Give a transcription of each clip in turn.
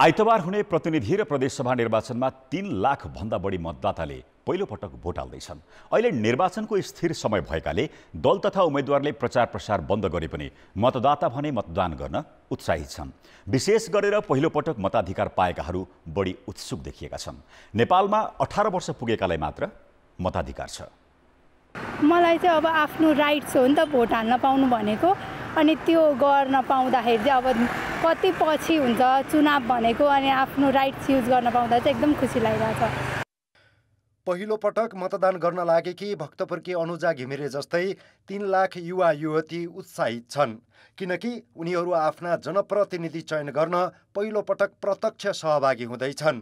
आइतबार हुने प्रतिनिधि र प्रदेशसभा निर्वाचनमा तिन लाखभन्दा बढी मतदाताले पहिलोपटक भोट हाल्दैछन् अहिले निर्वाचनको स्थिर समय भएकाले दल तथा उम्मेद्वारले प्रचार प्रसार बन्द गरे पनि मतदाता भने मतदान गर्न उत्साहित छन् विशेष गरेर पहिलोपटक मताधिकार पाएकाहरू बढी उत्सुक देखिएका छन् नेपालमा अठार वर्ष पुगेकालाई मात्र मताधिकार छ मलाई चाहिँ अब आफ्नो राइट्स हो नि त भोट हाल्न पाउनु भनेको अनि त्यो गर्न पाउँदाखेरि चाहिँ अब कति पछि हुन्छ चुनाव भनेको अनि आफ्नो राइट्स युज गर्न पाउँदा चाहिँ एकदम खुसी लागिरहेको छ पहिलो पटक मतदान गर्न लागेकी भक्तपुरकी अनुजा घिमिरे जस्तै तिन लाख युवा युवती उत्साहित छन् किनकि उनीहरू आफ्ना जनप्रतिनिधि चयन गर्न पहिलो पटक प्रत्यक्ष सहभागी हुँदैछन्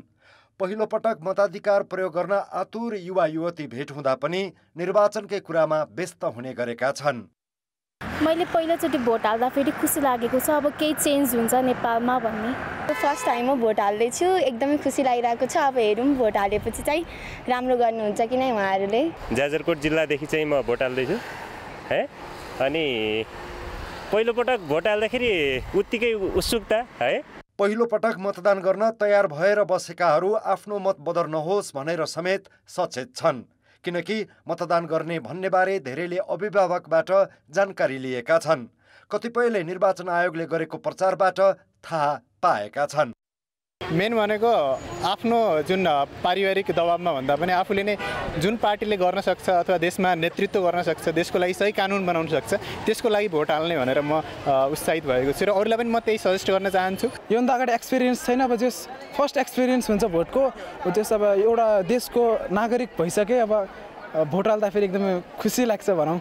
पहिलो पटक मताधिकार प्रयोग गर्न आतुर युवा युवती भेट हुँदा पनि निर्वाचनकै कुरामा व्यस्त हुने गरेका छन् मैले पहिलोचोटि भोट हाल्दा फेरि खुसी लागेको छ अब केही चेन्ज हुन्छ नेपालमा भन्ने फर्स्ट टाइम म भोट हाल्दैछु एकदमै खुसी लागिरहेको छ अब हेरौँ भोट हालेपछि चाहिँ राम्रो गर्नुहुन्छ कि नै उहाँहरूले जाजरकोट जिल्लादेखि चाहिँ म भोट हाल्दैछु है अनि पहिलोपटक भोट हाल्दाखेरि उत्तिकै उत्सुकता है पहिलोपटक मतदान गर्न तयार भएर बसेकाहरू आफ्नो मत बदर नहोस् भनेर समेत सचेत छन् किनकि मतदान गर्ने भन्नेबारे धेरैले अभिभावकबाट जानकारी लिएका छन् कतिपयले निर्वाचन आयोगले गरेको प्रचारबाट थाहा पाएका छन् मेन भनेको आफ्नो जुन पारिवारिक दबावमा भन्दा पनि आफूले नै जुन पार्टीले गर्न सक्छ अथवा देशमा नेतृत्व गर्न सक्छ देशको लागि सही कानुन बनाउन सक्छ त्यसको लागि भोट हाल्ने भनेर म उत्साहित भएको छु र अरूलाई पनि म त्यही सजेस्ट गर्न चाहन्छु योभन्दा अगाडि एक्सपिरियन्स छैन अब जस फर्स्ट एक्सपिरियन्स हुन्छ भोटको जस अब एउटा देशको नागरिक भइसके अब भोट फेरि एकदमै खुसी लाग्छ भनौँ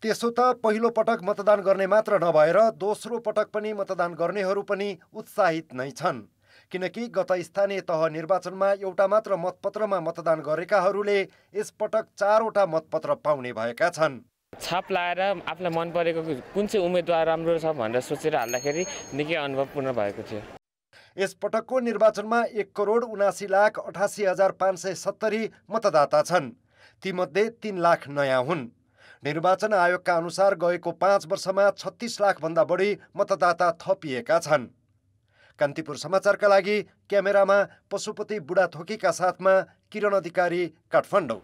त्यसो त पहिलो पटक मतदान गर्ने मात्र नभएर दोस्रो पटक पनि मतदान गर्नेहरू पनि उत्साहित नै छन् किनकि गत स्थानीय तह निर्वाचनमा एउटा मात्र मतपत्रमा मतदान गरेकाहरूले यसपटक चारवटा मतपत्र पाउने भएका छन् छाप लाएर आफूलाई मन परेको कुन चाहिँ उम्मेद्वार राम्रो छ भनेर सोचेर हाल्दाखेरि निकै अनुभवपूर्ण भएको थियो यसपटकको निर्वाचनमा एक करोड उनासी लाख अठासी हजार पाँच सय सत्तरी मतदाता छन् तीमध्ये तिन लाख नयाँ हुन् निर्वाचन आयोगका अनुसार गएको पाँच वर्षमा छत्तिस लाखभन्दा बढी मतदाता थपिएका छन् कान्तिपुर समाचारका लागि क्यामेरामा पशुपति बुढाथोकीका साथमा किरण अधिकारी काठमाडौँ